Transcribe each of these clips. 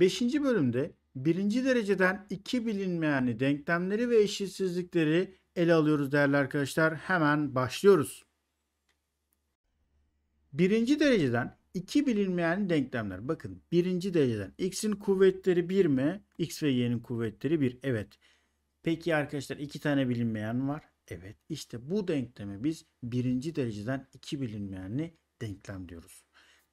5. bölümde birinci dereceden iki bilinmeyeni denklemleri ve eşitsizlikleri ele alıyoruz değerli arkadaşlar. Hemen başlıyoruz. Birinci dereceden iki bilinmeyen denklemler. Bakın birinci dereceden x'in kuvvetleri 1 mi? x ve y'nin kuvvetleri 1. Evet. Peki arkadaşlar iki tane bilinmeyen var. Evet İşte bu denklemi biz birinci dereceden iki bilinmeyenli denklem diyoruz.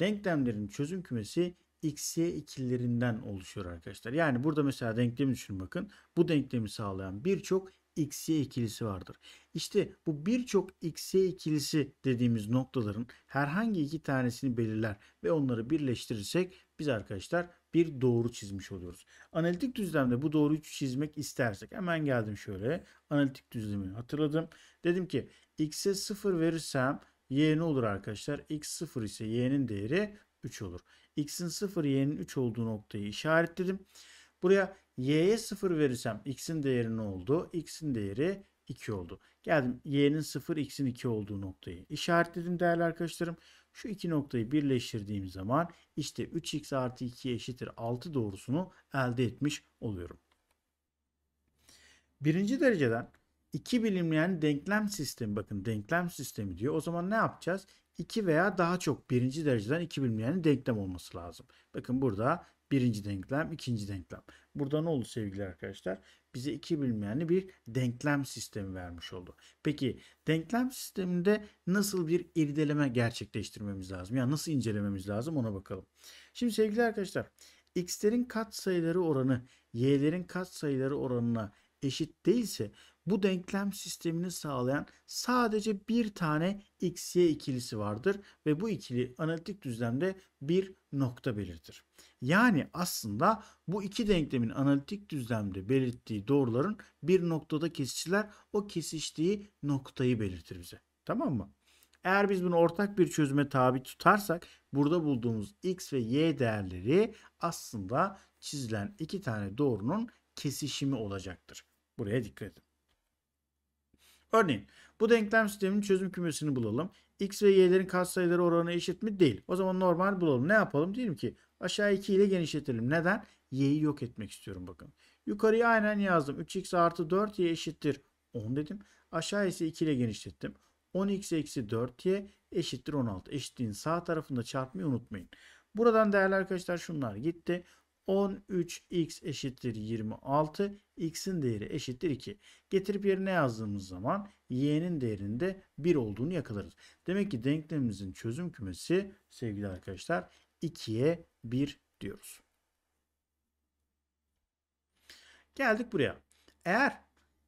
Denklemlerin çözüm kümesi xy ikililerinden oluşuyor arkadaşlar. Yani burada mesela denklemi düşün bakın. Bu denklemi sağlayan birçok xy ikilisi vardır. İşte bu birçok xy ikilisi dediğimiz noktaların herhangi iki tanesini belirler ve onları birleştirirsek biz arkadaşlar bir doğru çizmiş oluyoruz. Analitik düzlemde bu doğruyu çizmek istersek hemen geldim şöyle analitik düzlemi hatırladım. Dedim ki x'e 0 verirsem y ne olur arkadaşlar? x 0 ise y'nin değeri 3 olur x'in 0 y'nin 3 olduğu noktayı işaretledim. Buraya y'ye 0 verirsem x'in değeri ne oldu? x'in değeri 2 oldu. Geldim y'nin 0 x'in 2 olduğu noktayı işaretledim değerli arkadaşlarım. Şu iki noktayı birleştirdiğim zaman işte 3x artı 2 eşittir 6 doğrusunu elde etmiş oluyorum. Birinci dereceden iki bilinmeyen denklem sistemi bakın denklem sistemi diyor. O zaman ne yapacağız? 2 veya daha çok birinci dereceden iki bilmeyenin denklem olması lazım. Bakın burada birinci denklem, ikinci denklem. Burada ne oldu sevgili arkadaşlar? Bize iki bilmeyenli bir denklem sistemi vermiş oldu. Peki denklem sisteminde nasıl bir irdeleme gerçekleştirmemiz lazım? Yani nasıl incelememiz lazım ona bakalım. Şimdi sevgili arkadaşlar x'lerin katsayıları oranı y'lerin katsayıları oranına eşit değilse bu denklem sistemini sağlayan sadece bir tane xy ikilisi vardır ve bu ikili analitik düzlemde bir nokta belirtir. Yani aslında bu iki denklemin analitik düzlemde belirttiği doğruların bir noktada kesiştiler o kesiştiği noktayı belirtir bize. Tamam mı? Eğer biz bunu ortak bir çözüme tabi tutarsak burada bulduğumuz x ve y değerleri aslında çizilen iki tane doğrunun kesişimi olacaktır. Buraya dikkat edin. Örneğin bu denklem sisteminin çözüm kümesini bulalım. X ve y'lerin katsayıları oranı eşit mi? Değil. O zaman normal bulalım. Ne yapalım? Diyelim ki aşağı 2 ile genişletelim. Neden? Y'yi yok etmek istiyorum bakın. Yukarıya aynen yazdım. 3x artı 4y eşittir 10 dedim. Aşağı ise 2 ile genişlettim. 10x eksi 4y eşittir 16. Eşitliğin sağ tarafında çarpmayı unutmayın. Buradan değerli arkadaşlar şunlar gitti. 13x eşittir 26. x'in değeri eşittir 2. Getirip yerine yazdığımız zaman y'nin değerinde 1 olduğunu yakalarız. Demek ki denklemimizin çözüm kümesi sevgili arkadaşlar 2'ye 1 diyoruz. Geldik buraya. Eğer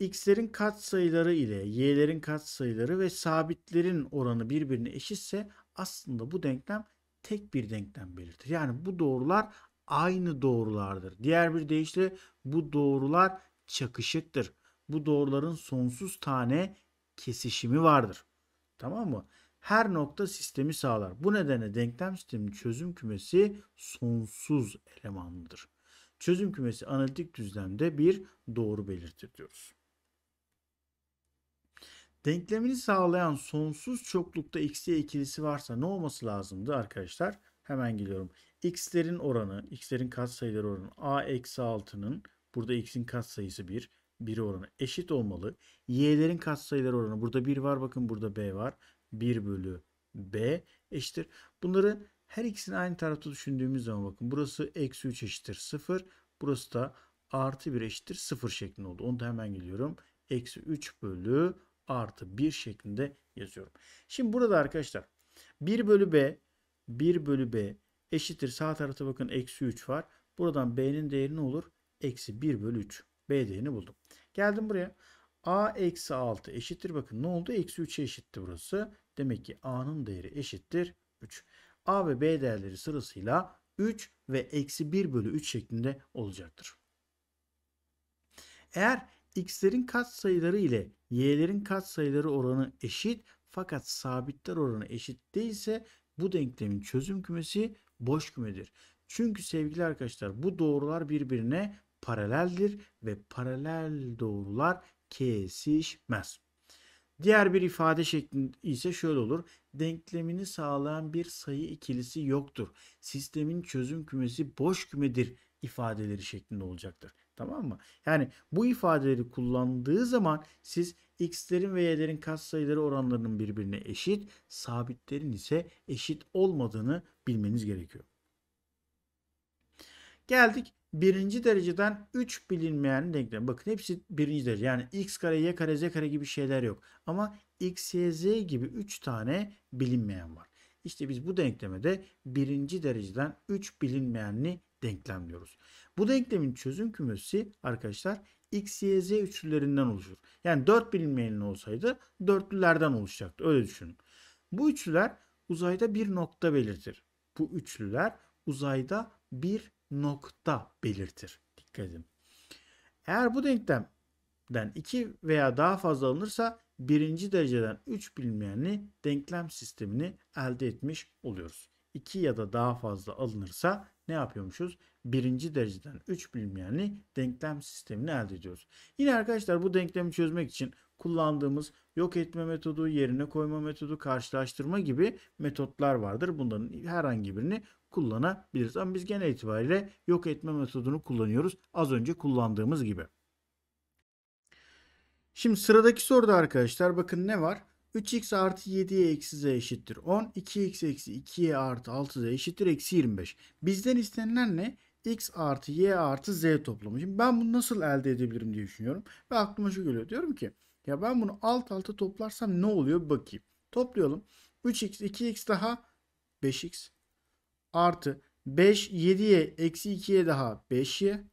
x'lerin katsayıları ile y'lerin katsayıları ve sabitlerin oranı birbirine eşitse aslında bu denklem tek bir denklem belirtir. Yani bu doğrular aynı doğrulardır. Diğer bir deyişle bu doğrular çakışıktır. Bu doğruların sonsuz tane kesişimi vardır. Tamam mı? Her nokta sistemi sağlar. Bu nedenle denklem sisteminin çözüm kümesi sonsuz elemanlıdır. Çözüm kümesi analitik düzlemde bir doğru belirtir diyoruz. Denklemini sağlayan sonsuz çoklukta x'ye ikilisi varsa ne olması lazımdı arkadaşlar? Hemen geliyorum x'lerin oranı, x'lerin katsayıları oranı a eksi 6'nın burada x'in katsayısı 1, 1'e oranı eşit olmalı. y'lerin katsayıları oranı burada 1 var bakın burada b var. 1 bölü b eşittir. Bunları her ikisini aynı tarafta düşündüğümüz zaman bakın burası eksi 3 eşittir 0. Burası da artı 1 eşittir 0 şeklinde oldu. Onu da hemen geliyorum. Eksi 3 bölü artı 1 şeklinde yazıyorum. Şimdi burada arkadaşlar 1 bölü b 1 bölü b eşittir. Sağ tarafta bakın eksi 3 var. Buradan B'nin değeri ne olur? Eksi 1 bölü 3. B değerini buldum. Geldim buraya. A eksi 6 eşittir. Bakın ne oldu? Eksi 3'e eşitti burası. Demek ki A'nın değeri eşittir 3. A ve B değerleri sırasıyla 3 ve eksi 1 bölü 3 şeklinde olacaktır. Eğer x'lerin katsayıları ile y'lerin katsayıları oranı eşit fakat sabitler oranı eşit değilse bu denklemin çözüm kümesi boş kümedir. Çünkü sevgili arkadaşlar bu doğrular birbirine paraleldir ve paralel doğrular kesişmez. Diğer bir ifade şekli ise şöyle olur. Denklemini sağlayan bir sayı ikilisi yoktur. Sistemin çözüm kümesi boş kümedir ifadeleri şeklinde olacaktır. Tamam mı? Yani bu ifadeleri kullandığı zaman siz x'lerin ve y'lerin katsayıları oranlarının birbirine eşit, sabitlerin ise eşit olmadığını bilmeniz gerekiyor. Geldik birinci dereceden 3 bilinmeyen denklem. Bakın hepsi birinci derece. Yani x kare, y kare, z kare gibi şeyler yok. Ama x, y, z gibi 3 tane bilinmeyen var. İşte biz bu denklemede birinci dereceden 3 bilinmeyenli denklemliyoruz. Bu denklemin çözüm kümesi arkadaşlar x, y, z üçlülerinden oluşur. Yani 4 bilinmeyenli olsaydı dörtlülerden oluşacaktı. Öyle düşünün. Bu üçlüler uzayda bir nokta belirtir. Bu üçlüler uzayda bir nokta belirtir. Dikkat edin. Eğer bu denklemden 2 veya daha fazla alınırsa birinci dereceden 3 bilinmeyenli denklem sistemini elde etmiş oluyoruz. 2 ya da daha fazla alınırsa ne yapıyormuşuz? birinci dereceden 3 bilinmeyenli denklem sistemini elde ediyoruz. Yine arkadaşlar bu denklemi çözmek için kullandığımız yok etme metodu, yerine koyma metodu, karşılaştırma gibi metotlar vardır. Bunların herhangi birini kullanabiliriz. Ama biz genel itibariyle yok etme metodunu kullanıyoruz. Az önce kullandığımız gibi. Şimdi sıradaki soruda arkadaşlar bakın ne var? 3x artı 7'ye eksi z eşittir 10. 2x eksi 2'ye artı 6z eşittir eksi 25. Bizden istenilen ne? x artı y artı z toplamı. Şimdi ben bunu nasıl elde edebilirim diye düşünüyorum. Ve aklıma şu geliyor. Diyorum ki ya ben bunu alt alta toplarsam ne oluyor bir bakayım. Toplayalım. 3x 2x daha 5x artı 5 7y eksi 2y daha 5y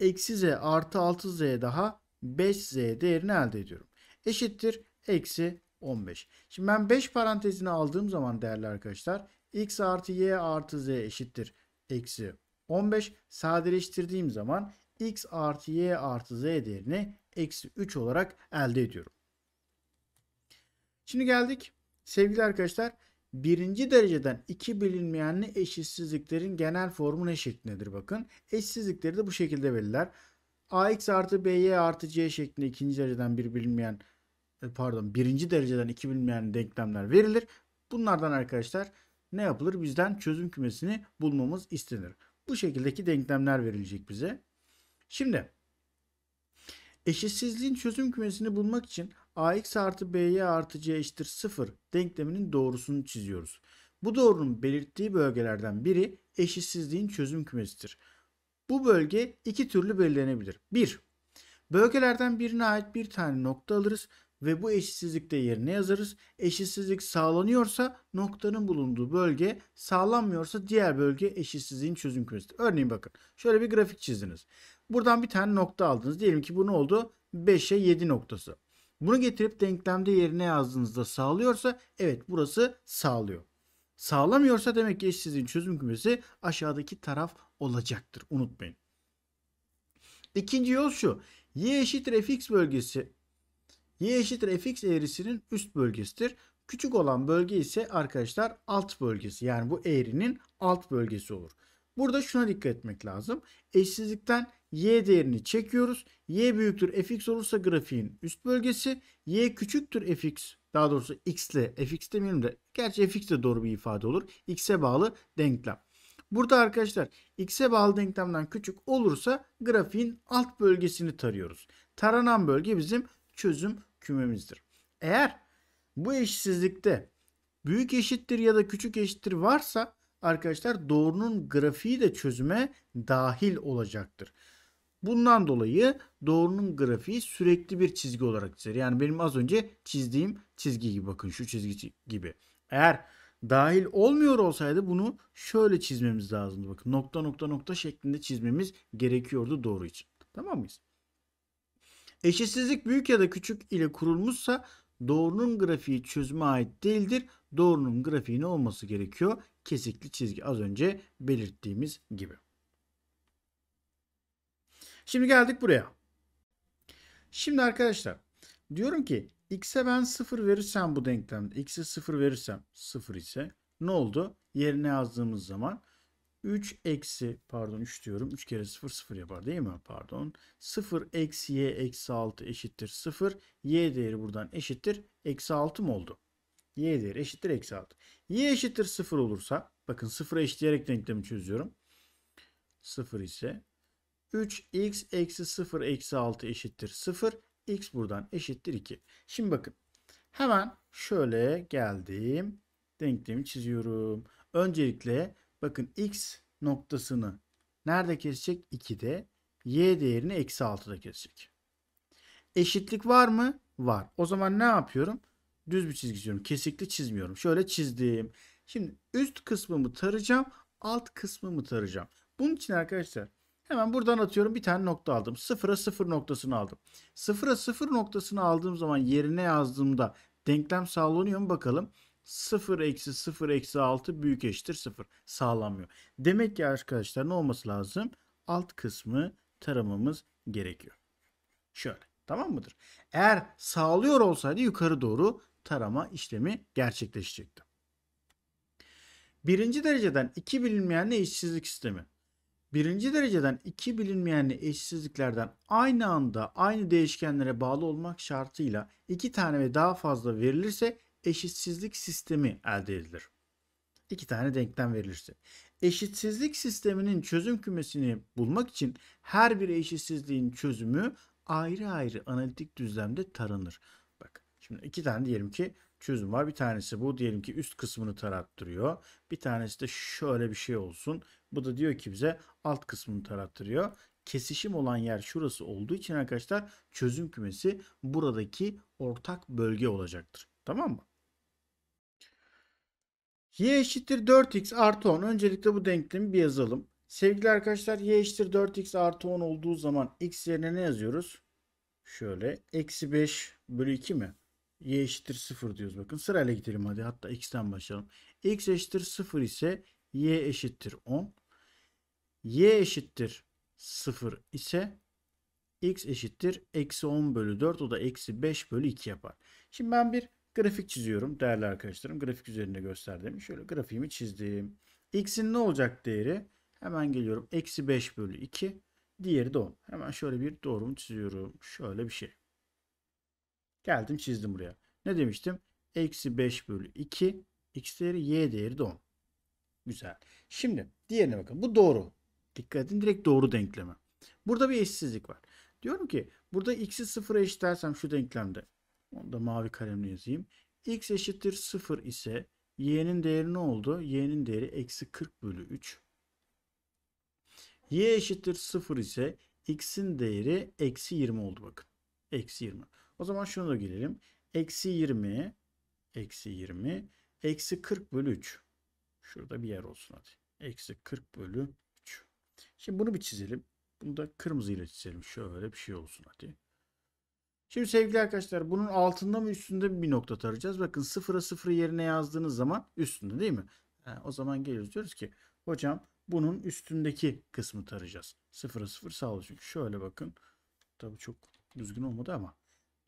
eksi z artı 6z daha 5z değerini elde ediyorum. Eşittir eksi 15. Şimdi ben 5 parantezini aldığım zaman değerli arkadaşlar x artı y artı z eşittir eksi 15 sadeleştirdiğim zaman x artı y artı z değerini eksi 3 olarak elde ediyorum. Şimdi geldik sevgili arkadaşlar birinci dereceden iki bilinmeyenli eşitsizliklerin genel formu ne şeklindedir bakın. Eşitsizlikleri de bu şekilde belirler. ax artı by artı c şeklinde ikinci dereceden bir bilinmeyen e, pardon birinci dereceden iki bilinmeyen denklemler verilir. Bunlardan arkadaşlar ne yapılır? Bizden çözüm kümesini bulmamız istenir. Bu şekildeki denklemler verilecek bize. Şimdi eşitsizliğin çözüm kümesini bulmak için ax artı b'ye artı c eşittir 0 denkleminin doğrusunu çiziyoruz. Bu doğrunun belirttiği bölgelerden biri eşitsizliğin çözüm kümesidir. Bu bölge iki türlü belirlenebilir. 1. Bölgelerden birine ait bir tane nokta alırız ve bu eşitsizlikte yerine yazarız. Eşitsizlik sağlanıyorsa noktanın bulunduğu bölge sağlanmıyorsa diğer bölge eşitsizliğin çözüm kümesidir. Örneğin bakın şöyle bir grafik çizdiniz. Buradan bir tane nokta aldınız. Diyelim ki bu ne oldu? 5'e 7 noktası. Bunu getirip denklemde yerine yazdığınızda sağlıyorsa evet burası sağlıyor. Sağlamıyorsa demek ki eşitsizliğin çözüm kümesi aşağıdaki taraf olacaktır. Unutmayın. İkinci yol şu. Y eşittir fx bölgesi y eşittir fx eğrisinin üst bölgesidir. Küçük olan bölge ise arkadaşlar alt bölgesi. Yani bu eğrinin alt bölgesi olur. Burada şuna dikkat etmek lazım. Eşsizlikten y değerini çekiyoruz. y büyüktür fx olursa grafiğin üst bölgesi. y küçüktür fx daha doğrusu x ile fx demeyelim de gerçi fx de doğru bir ifade olur. x'e bağlı denklem. Burada arkadaşlar x'e bağlı denklemden küçük olursa grafiğin alt bölgesini tarıyoruz. Taranan bölge bizim çözüm kümemizdir. Eğer bu eşitsizlikte büyük eşittir ya da küçük eşittir varsa arkadaşlar doğrunun grafiği de çözüme dahil olacaktır. Bundan dolayı doğrunun grafiği sürekli bir çizgi olarak çizer. Yani benim az önce çizdiğim çizgi gibi bakın şu çizgi gibi. Eğer dahil olmuyor olsaydı bunu şöyle çizmemiz lazımdı. Bakın nokta nokta nokta şeklinde çizmemiz gerekiyordu doğru için. Tamam mıyız? Eşitsizlik büyük ya da küçük ile kurulmuşsa doğrunun grafiği çözüme ait değildir. Doğrunun grafiği ne olması gerekiyor? Kesikli çizgi az önce belirttiğimiz gibi. Şimdi geldik buraya. Şimdi arkadaşlar diyorum ki x'e ben 0 verirsem bu denklemde x'e 0 verirsem 0 ise ne oldu? Yerine yazdığımız zaman 3 eksi pardon 3 diyorum. 3 kere 0 0 yapar değil mi? Pardon. 0 eksi y eksi 6 eşittir 0. Y değeri buradan eşittir. Eksi 6 mı oldu? Y değeri eşittir eksi 6. Y eşittir 0 olursa bakın 0 eşitleyerek denklemi çözüyorum. 0 ise 3x eksi 0 eksi 6 eşittir 0. X buradan eşittir 2. Şimdi bakın hemen şöyle geldim. Denklemi çiziyorum. Öncelikle Bakın x noktasını nerede kesecek? 2'de. Y değerini eksi 6'da kesecek. Eşitlik var mı? Var. O zaman ne yapıyorum? Düz bir çizgi çiziyorum. Kesikli çizmiyorum. Şöyle çizdim. Şimdi üst kısmımı tarayacağım. Alt kısmımı tarayacağım. Bunun için arkadaşlar hemen buradan atıyorum. Bir tane nokta aldım. Sıfıra sıfır noktasını aldım. Sıfıra sıfır noktasını aldığım zaman yerine yazdığımda denklem sağlanıyor mu bakalım. 0 eksi 0 eksi 6 büyük eşittir 0 sağlamıyor. Demek ki arkadaşlar ne olması lazım? Alt kısmı taramamız gerekiyor. Şöyle tamam mıdır? Eğer sağlıyor olsaydı yukarı doğru tarama işlemi gerçekleşecekti. Birinci dereceden iki bilinmeyenli eşitsizlik sistemi. Birinci dereceden iki bilinmeyenli eşitsizliklerden aynı anda aynı değişkenlere bağlı olmak şartıyla iki tane ve daha fazla verilirse eşitsizlik sistemi elde edilir. İki tane denklem verilirse. Eşitsizlik sisteminin çözüm kümesini bulmak için her bir eşitsizliğin çözümü ayrı ayrı analitik düzlemde taranır. Bak şimdi iki tane diyelim ki çözüm var. Bir tanesi bu diyelim ki üst kısmını tarattırıyor. Bir tanesi de şöyle bir şey olsun. Bu da diyor ki bize alt kısmını tarattırıyor. Kesişim olan yer şurası olduğu için arkadaşlar çözüm kümesi buradaki ortak bölge olacaktır. Tamam mı? y eşittir 4x artı 10. Öncelikle bu denklemi bir yazalım. Sevgili arkadaşlar y eşittir 4x artı 10 olduğu zaman x yerine ne yazıyoruz? Şöyle eksi 5 bölü 2 mi? y eşittir 0 diyoruz bakın. Sırayla gidelim hadi hatta x'ten başlayalım. x eşittir 0 ise y eşittir 10. y eşittir 0 ise x eşittir eksi 10 bölü 4 o da eksi 5 bölü 2 yapar. Şimdi ben bir Grafik çiziyorum değerli arkadaşlarım. Grafik üzerinde gösterdim. Şöyle grafiğimi çizdim. X'in ne olacak değeri? Hemen geliyorum. Eksi 5 bölü 2. Diğeri de 10. Hemen şöyle bir doğrumu çiziyorum. Şöyle bir şey. Geldim çizdim buraya. Ne demiştim? Eksi 5 bölü 2. X değeri Y değeri de 10. Güzel. Şimdi diğerine bakın. Bu doğru. Dikkat edin direkt doğru denkleme. Burada bir eşsizlik var. Diyorum ki burada x'i sıfıra eşitlersem şu denklemde onu da mavi kalemle yazayım. X eşittir 0 ise y'nin değeri ne oldu? Y'nin değeri eksi 40 bölü 3. Y eşittir 0 ise x'in değeri eksi 20 oldu bakın. Eksi 20. O zaman şunu da girelim. Eksi 20 eksi 20 eksi 40 bölü 3. Şurada bir yer olsun hadi. Eksi 40 bölü 3. Şimdi bunu bir çizelim. Bunu da kırmızıyla çizelim. Şöyle bir şey olsun hadi. Şimdi sevgili arkadaşlar bunun altında mı üstünde bir nokta tarayacağız. Bakın sıfıra sıfır yerine yazdığınız zaman üstünde değil mi? Ha, o zaman geliyoruz diyoruz ki hocam bunun üstündeki kısmı tarayacağız. Sıfıra sıfır sağ olun. Çünkü şöyle bakın. tabi çok düzgün olmadı ama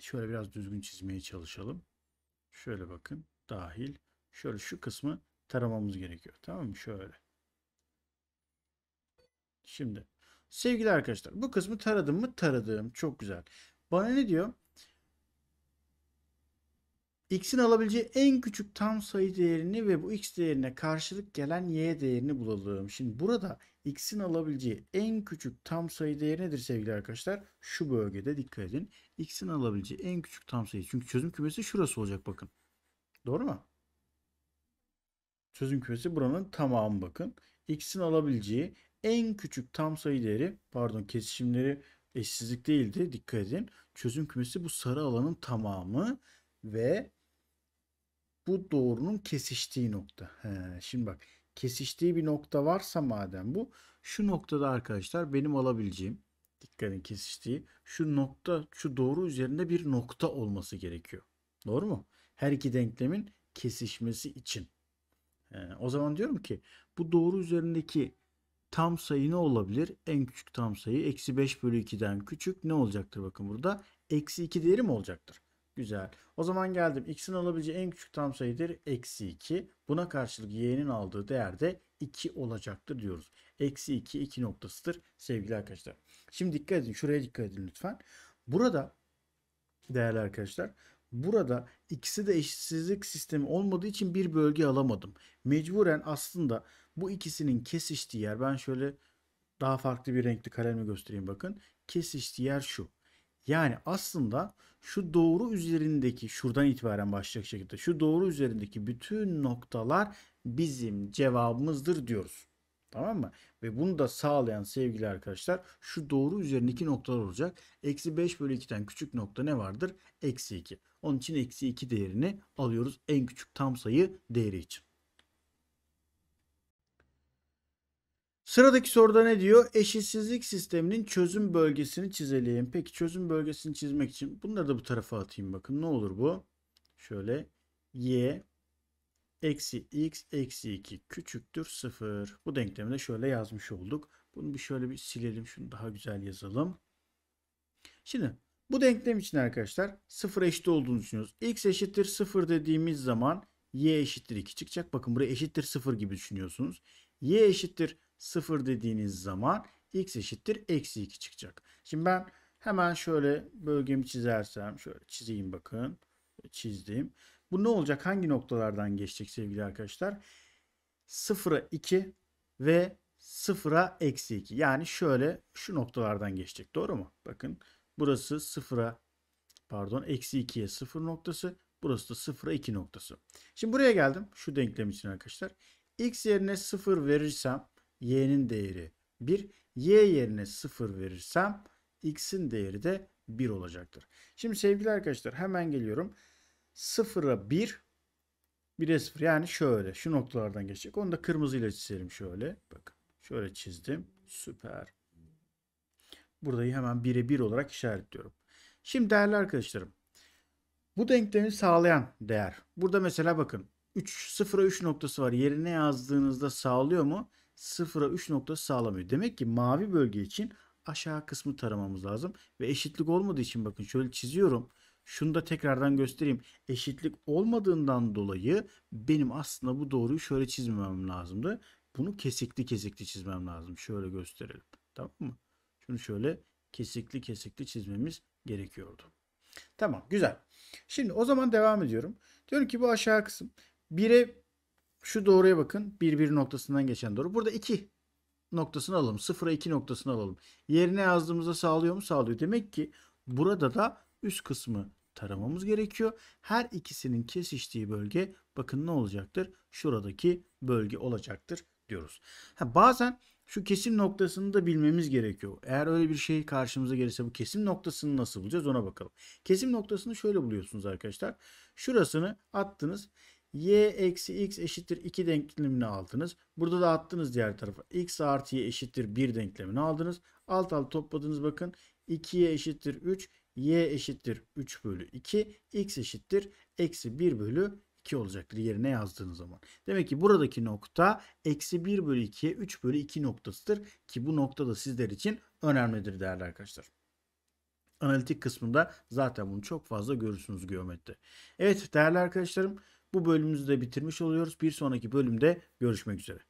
şöyle biraz düzgün çizmeye çalışalım. Şöyle bakın. Dahil. Şöyle şu kısmı taramamız gerekiyor. Tamam mı? Şöyle. Şimdi sevgili arkadaşlar bu kısmı taradım mı? Taradım. Çok güzel. Bana ne diyor? x'in alabileceği en küçük tam sayı değerini ve bu x değerine karşılık gelen y değerini bulalım. Şimdi burada x'in alabileceği en küçük tam sayı değeri nedir sevgili arkadaşlar? Şu bölgede dikkat edin. x'in alabileceği en küçük tam sayı. Çünkü çözüm kümesi şurası olacak bakın. Doğru mu? Çözüm kümesi buranın tamamı bakın. x'in alabileceği en küçük tam sayı değeri pardon kesişimleri eşsizlik değildi. Dikkat edin. Çözüm kümesi bu sarı alanın tamamı ve bu doğrunun kesiştiği nokta. He, şimdi bak kesiştiği bir nokta varsa madem bu şu noktada arkadaşlar benim alabileceğim Dikkat edin kesiştiği şu nokta şu doğru üzerinde bir nokta olması gerekiyor. Doğru mu? Her iki denklemin kesişmesi için. He, o zaman diyorum ki bu doğru üzerindeki tam sayı ne olabilir? En küçük tam sayı eksi 5 bölü 2'den küçük ne olacaktır bakın burada? Eksi 2 değeri mi olacaktır? Güzel. O zaman geldim. X'in alabileceği en küçük tam sayıdır. Eksi 2. Buna karşılık y'nin aldığı değer de 2 olacaktır diyoruz. Eksi 2 2 noktasıdır sevgili arkadaşlar. Şimdi dikkat edin. Şuraya dikkat edin lütfen. Burada değerli arkadaşlar burada ikisi de eşitsizlik sistemi olmadığı için bir bölge alamadım. Mecburen aslında bu ikisinin kesiştiği yer ben şöyle daha farklı bir renkli kalemle göstereyim bakın. Kesiştiği yer şu. Yani aslında şu doğru üzerindeki şuradan itibaren başlayacak şekilde şu doğru üzerindeki bütün noktalar bizim cevabımızdır diyoruz. Tamam mı? Ve bunu da sağlayan sevgili arkadaşlar şu doğru üzerindeki noktalar olacak. Eksi 5 bölü 2'den küçük nokta ne vardır? Eksi 2. Onun için eksi 2 değerini alıyoruz en küçük tam sayı değeri için. Sıradaki soruda ne diyor? Eşitsizlik sisteminin çözüm bölgesini çizelim. Peki çözüm bölgesini çizmek için bunları da bu tarafa atayım bakın. Ne olur bu? Şöyle y eksi x eksi 2 küçüktür 0. Bu denklemi de şöyle yazmış olduk. Bunu bir şöyle bir silelim. Şunu daha güzel yazalım. Şimdi bu denklem için arkadaşlar 0 eşit olduğunu düşünüyoruz. x eşittir 0 dediğimiz zaman y eşittir 2 çıkacak. Bakın buraya eşittir 0 gibi düşünüyorsunuz. y eşittir 0 dediğiniz zaman x eşittir eksi 2 çıkacak. Şimdi ben hemen şöyle bölgemi çizersem şöyle çizeyim bakın çizdim. Bu ne olacak? Hangi noktalardan geçecek sevgili arkadaşlar? 0'a 2 ve 0'a eksi 2. Yani şöyle şu noktalardan geçecek. Doğru mu? Bakın burası 0'a pardon eksi 2'ye 0 noktası. Burası da 0'a 2 noktası. Şimdi buraya geldim. Şu denklem için arkadaşlar. X yerine 0 verirsem y'nin değeri 1. y yerine 0 verirsem x'in değeri de 1 olacaktır. Şimdi sevgili arkadaşlar hemen geliyorum. 0'a 1 1'e 0 yani şöyle şu noktalardan geçecek. Onu da kırmızıyla çizelim şöyle. Bakın şöyle çizdim. Süper. Burayı hemen 1'e 1 olarak işaretliyorum. Şimdi değerli arkadaşlarım bu denklemi sağlayan değer. Burada mesela bakın 3 0'a 3 noktası var. Yerine yazdığınızda sağlıyor mu? sıfıra 3 nokta sağlamıyor. Demek ki mavi bölge için aşağı kısmı taramamız lazım. Ve eşitlik olmadığı için bakın şöyle çiziyorum. Şunu da tekrardan göstereyim. Eşitlik olmadığından dolayı benim aslında bu doğruyu şöyle çizmemem lazımdı. Bunu kesikli kesikli çizmem lazım. Şöyle gösterelim. Tamam mı? Şunu şöyle kesikli kesikli çizmemiz gerekiyordu. Tamam güzel. Şimdi o zaman devam ediyorum. Diyorum ki bu aşağı kısım 1'e şu doğruya bakın. 1 1 noktasından geçen doğru. Burada 2 noktasını alalım. 0'a 2 noktasını alalım. Yerine yazdığımızda sağlıyor mu? Sağlıyor. Demek ki burada da üst kısmı taramamız gerekiyor. Her ikisinin kesiştiği bölge bakın ne olacaktır? Şuradaki bölge olacaktır diyoruz. Ha, bazen şu kesim noktasını da bilmemiz gerekiyor. Eğer öyle bir şey karşımıza gelirse bu kesim noktasını nasıl bulacağız ona bakalım. Kesim noktasını şöyle buluyorsunuz arkadaşlar. Şurasını attınız y eksi x eşittir 2 denklemini aldınız. Burada da attınız diğer tarafa. x artı y eşittir 1 denklemini aldınız. Alt alt topladınız bakın. 2y eşittir 3, y eşittir 3 bölü 2, x eşittir eksi 1 bölü 2 olacaktır yerine yazdığınız zaman. Demek ki buradaki nokta eksi 1 bölü 2'ye 3 bölü 2 noktasıdır. Ki bu nokta da sizler için önemlidir değerli arkadaşlar. Analitik kısmında zaten bunu çok fazla görürsünüz geometride. Evet değerli arkadaşlarım bu bölümümüzü de bitirmiş oluyoruz. Bir sonraki bölümde görüşmek üzere.